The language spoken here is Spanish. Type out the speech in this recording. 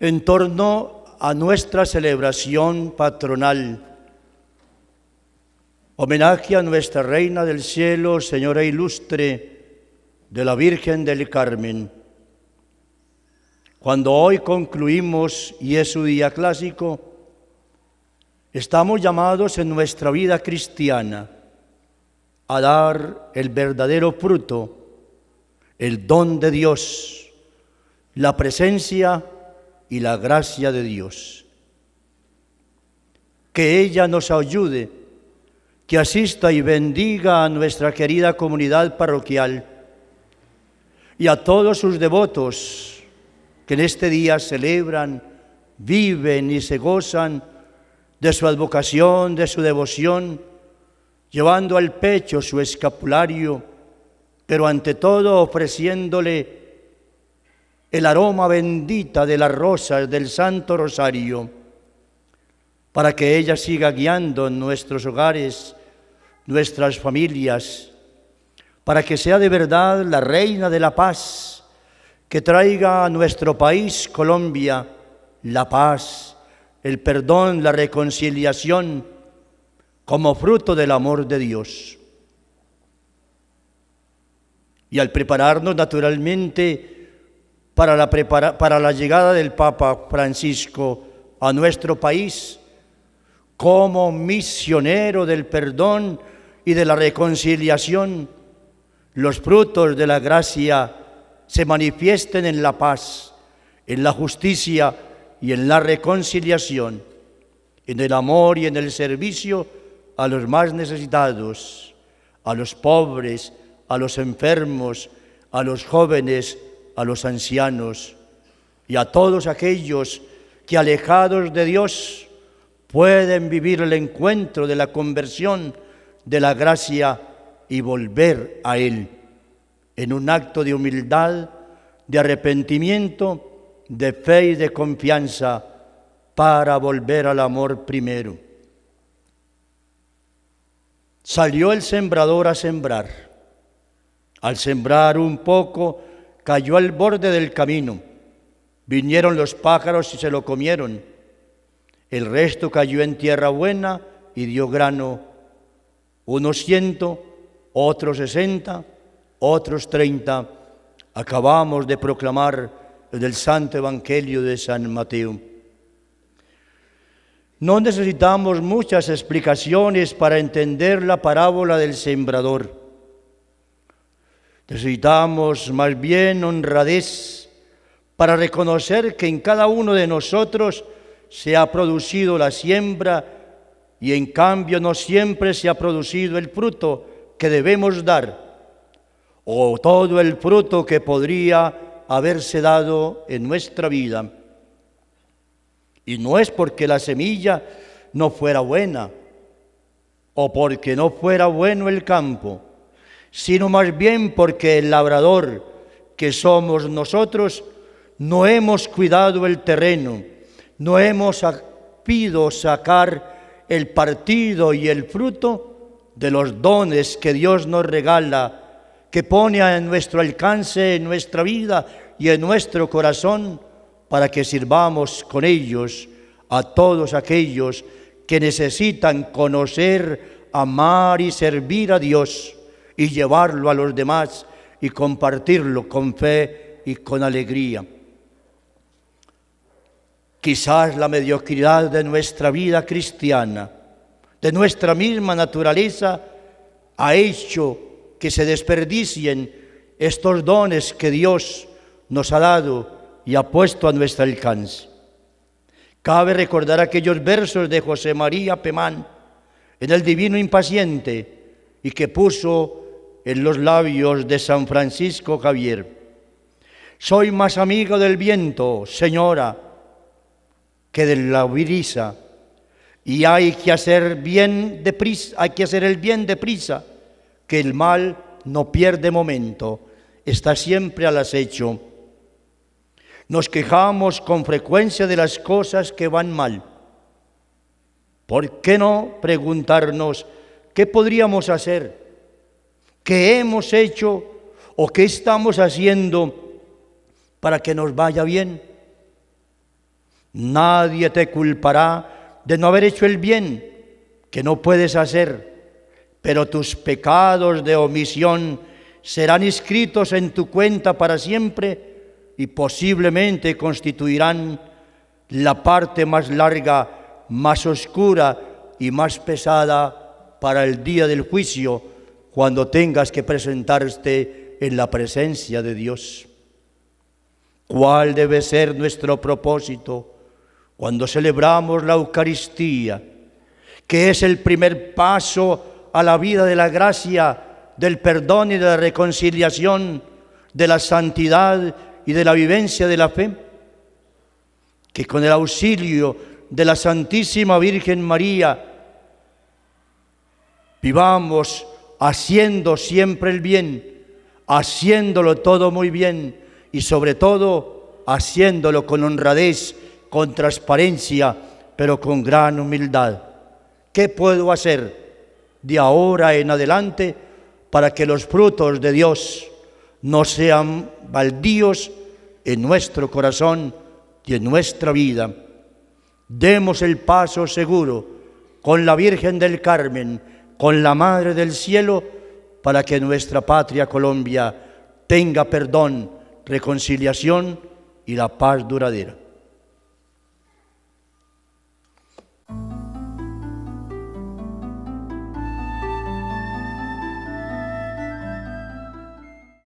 en torno a nuestra celebración patronal. Homenaje a nuestra Reina del Cielo, Señora Ilustre de la Virgen del Carmen. Cuando hoy concluimos y es su día clásico, estamos llamados en nuestra vida cristiana a dar el verdadero fruto, el don de Dios, la presencia y la gracia de Dios. Que ella nos ayude, que asista y bendiga a nuestra querida comunidad parroquial y a todos sus devotos que en este día celebran, viven y se gozan de su advocación, de su devoción, llevando al pecho su escapulario, pero ante todo ofreciéndole el aroma bendita de las rosas del Santo Rosario, para que ella siga guiando nuestros hogares, nuestras familias, para que sea de verdad la reina de la paz, que traiga a nuestro país, Colombia, la paz, el perdón, la reconciliación, como fruto del amor de Dios. Y al prepararnos naturalmente, para la, para la llegada del Papa Francisco a nuestro país como misionero del perdón y de la reconciliación, los frutos de la gracia se manifiesten en la paz, en la justicia y en la reconciliación, en el amor y en el servicio a los más necesitados, a los pobres, a los enfermos, a los jóvenes a los ancianos y a todos aquellos que alejados de Dios pueden vivir el encuentro de la conversión, de la gracia y volver a Él en un acto de humildad, de arrepentimiento, de fe y de confianza para volver al amor primero. Salió el sembrador a sembrar. Al sembrar un poco, cayó al borde del camino. Vinieron los pájaros y se lo comieron. El resto cayó en tierra buena y dio grano, unos ciento, otros sesenta, otros treinta. Acabamos de proclamar del Santo Evangelio de San Mateo. No necesitamos muchas explicaciones para entender la parábola del sembrador. Necesitamos más bien honradez para reconocer que en cada uno de nosotros se ha producido la siembra y en cambio no siempre se ha producido el fruto que debemos dar o todo el fruto que podría haberse dado en nuestra vida. Y no es porque la semilla no fuera buena o porque no fuera bueno el campo sino más bien porque el labrador, que somos nosotros, no hemos cuidado el terreno, no hemos sabido sacar el partido y el fruto de los dones que Dios nos regala, que pone a nuestro alcance en nuestra vida y en nuestro corazón para que sirvamos con ellos a todos aquellos que necesitan conocer, amar y servir a Dios y llevarlo a los demás y compartirlo con fe y con alegría. Quizás la mediocridad de nuestra vida cristiana, de nuestra misma naturaleza, ha hecho que se desperdicien estos dones que Dios nos ha dado y ha puesto a nuestro alcance. Cabe recordar aquellos versos de José María Pemán en el Divino Impaciente y que puso en los labios de San Francisco Javier. Soy más amigo del viento, señora, que de la brisa, y hay que hacer bien prisa hay que hacer el bien prisa, que el mal no pierde momento, está siempre al acecho. Nos quejamos con frecuencia de las cosas que van mal. ¿Por qué no preguntarnos qué podríamos hacer? ¿Qué hemos hecho o qué estamos haciendo para que nos vaya bien? Nadie te culpará de no haber hecho el bien que no puedes hacer, pero tus pecados de omisión serán escritos en tu cuenta para siempre y posiblemente constituirán la parte más larga, más oscura y más pesada para el día del juicio cuando tengas que presentarte en la presencia de Dios. ¿Cuál debe ser nuestro propósito cuando celebramos la Eucaristía, que es el primer paso a la vida de la gracia, del perdón y de la reconciliación, de la santidad y de la vivencia de la fe? Que con el auxilio de la Santísima Virgen María vivamos haciendo siempre el bien, haciéndolo todo muy bien y sobre todo haciéndolo con honradez, con transparencia, pero con gran humildad. ¿Qué puedo hacer de ahora en adelante para que los frutos de Dios no sean baldíos en nuestro corazón y en nuestra vida? Demos el paso seguro con la Virgen del Carmen con la Madre del Cielo para que nuestra patria Colombia tenga perdón, reconciliación y la paz duradera.